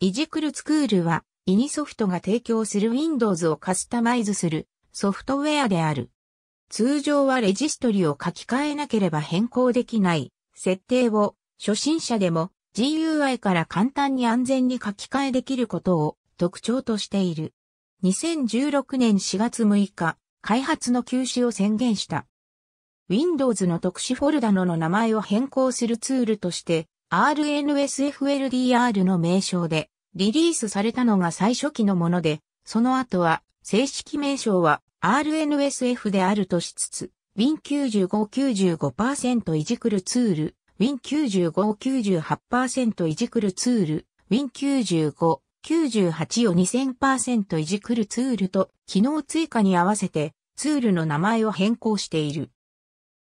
イジクルツクールは、イニソフトが提供する Windows をカスタマイズするソフトウェアである。通常はレジストリを書き換えなければ変更できない設定を初心者でも GUI から簡単に安全に書き換えできることを特徴としている。2016年4月6日、開発の休止を宣言した。Windows の特殊フォルダのの名前を変更するツールとして RNSFLDR の名称でリリースされたのが最初期のもので、その後は正式名称は RNSF であるとしつつ、Win95-95% いじくるツール、Win95-98% いじくるツール、Win95-98% を2000%いじくるツールと機能追加に合わせてツールの名前を変更している。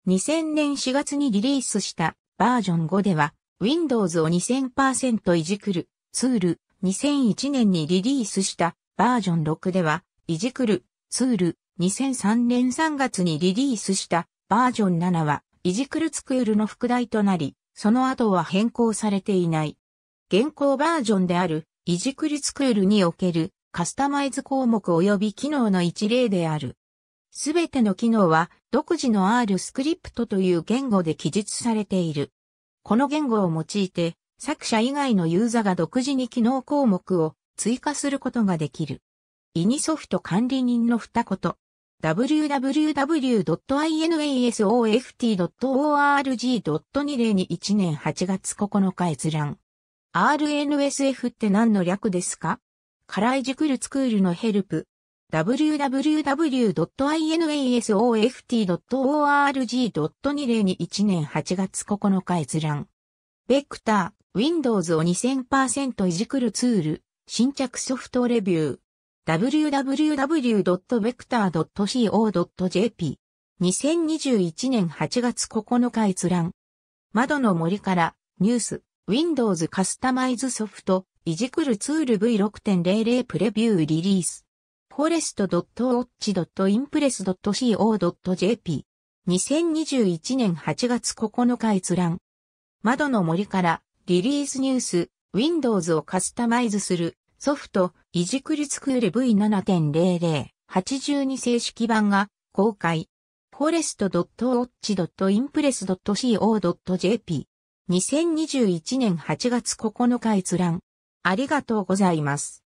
2000年4月にリリースしたバージョン5では Windows を2000%いじくるツール2001年にリリースしたバージョン6では、いじくるツール2003年3月にリリースしたバージョン7は、いじくるツクールの副題となり、その後は変更されていない。現行バージョンである、いじくるツクールにおけるカスタマイズ項目及び機能の一例である。すべての機能は独自の R スクリプトという言語で記述されている。この言語を用いて、作者以外のユーザが独自に機能項目を追加することができる。イニソフト管理人の二言。www.inasoft.org.2021 年8月9日閲覧。RNSF って何の略ですかカライジクルツクールのヘルプ。www.inasoft.org.2021 年8月9日閲覧。ベクター、Windows を2000%いじくるツール、新着ソフトレビュー。www.vector.co.jp。2021年8月9日閲覧。窓の森からニュース、Windows カスタマイズソフト、いじくるツール V6.00 プレビューリリース。forest.watch.impress.co.jp 2021年8月9日閲覧窓の森からリリースニュース Windows をカスタマイズするソフトいじくりスクール V7.00 82正式版が公開 forest.watch.impress.co.jp 2021年8月9日閲覧ありがとうございます。